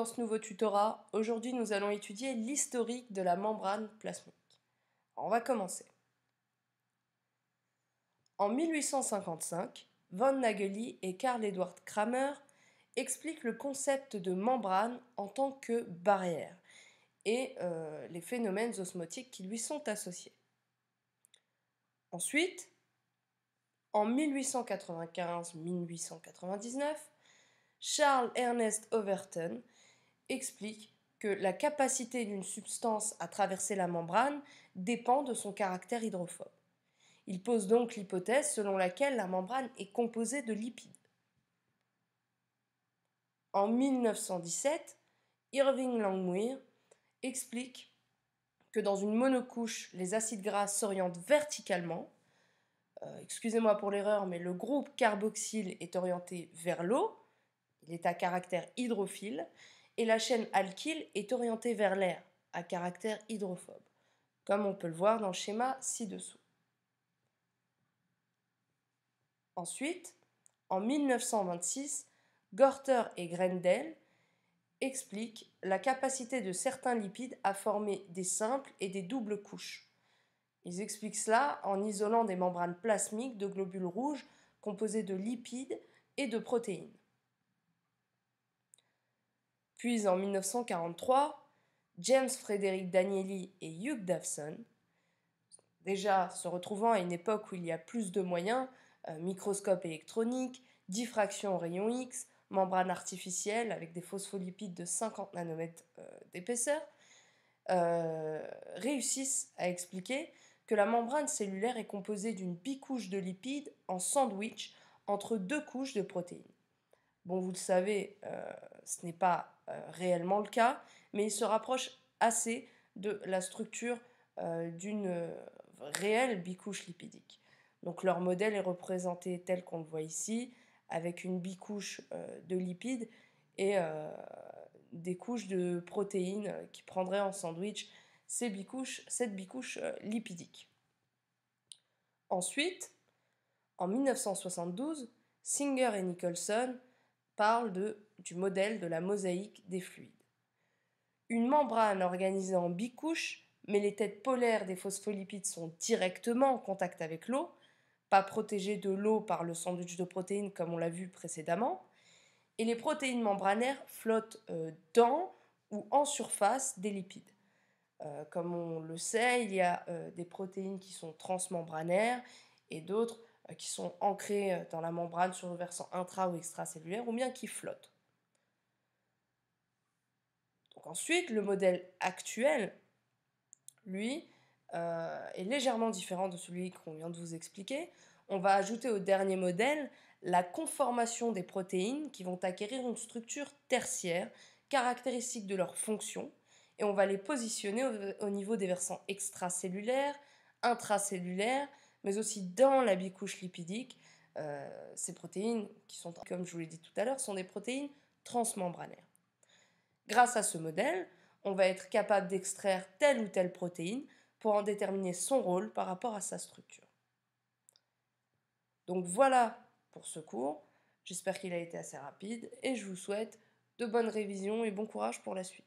dans ce nouveau tutorat. Aujourd'hui, nous allons étudier l'historique de la membrane plasmique. On va commencer. En 1855, von Nageli et Karl edward Kramer expliquent le concept de membrane en tant que barrière et euh, les phénomènes osmotiques qui lui sont associés. Ensuite, en 1895-1899, Charles Ernest Overton explique que la capacité d'une substance à traverser la membrane dépend de son caractère hydrophobe. Il pose donc l'hypothèse selon laquelle la membrane est composée de lipides. En 1917, Irving Langmuir explique que dans une monocouche, les acides gras s'orientent verticalement. Euh, excusez-moi pour l'erreur, mais le groupe carboxyle est orienté vers l'eau. Il est à caractère hydrophile et la chaîne alkyle est orientée vers l'air, à caractère hydrophobe, comme on peut le voir dans le schéma ci-dessous. Ensuite, en 1926, Gorter et Grendel expliquent la capacité de certains lipides à former des simples et des doubles couches. Ils expliquent cela en isolant des membranes plasmiques de globules rouges composés de lipides et de protéines. Puis en 1943, James Frederick Danieli et Hugh Davson, déjà se retrouvant à une époque où il y a plus de moyens, euh, microscope électronique, diffraction au rayon X, membrane artificielle avec des phospholipides de 50 nanomètres euh, d'épaisseur, euh, réussissent à expliquer que la membrane cellulaire est composée d'une bicouche de lipides en sandwich entre deux couches de protéines. Bon, vous le savez, ce n'est pas euh, réellement le cas, mais il se rapproche assez de la structure euh, d'une euh, réelle bicouche lipidique. Donc leur modèle est représenté tel qu'on le voit ici, avec une bicouche de lipides et des couches de protéines qui prendraient en sandwich cette bicouche lipidique. Ensuite, en 1972, Singer et Nicholson parle de, du modèle de la mosaïque des fluides. Une membrane organisée en bicouche, mais les têtes polaires des phospholipides sont directement en contact avec l'eau, pas protégées de l'eau par le sandwich de protéines comme on l'a vu précédemment, et les protéines membranaires flottent euh, dans ou en surface des lipides. Euh, comme on le sait, il y a euh, des protéines qui sont transmembranaires et d'autres euh, qui sont ancrés euh, dans la membrane sur le versant intra ou extracellulaire, ou bien qui flottent. Donc ensuite, le modèle actuel, lui, euh, est légèrement différent de celui qu'on vient de vous expliquer. On va ajouter au dernier modèle la conformation des protéines qui vont acquérir une structure tertiaire caractéristique de leur fonction, et on va les positionner au niveau des versants extracellulaires, intracellulaires mais aussi dans la bicouche lipidique. Euh, ces protéines, qui sont, comme je vous l'ai dit tout à l'heure, sont des protéines transmembranaires. Grâce à ce modèle, on va être capable d'extraire telle ou telle protéine pour en déterminer son rôle par rapport à sa structure. Donc voilà pour ce cours. J'espère qu'il a été assez rapide et je vous souhaite de bonnes révisions et bon courage pour la suite.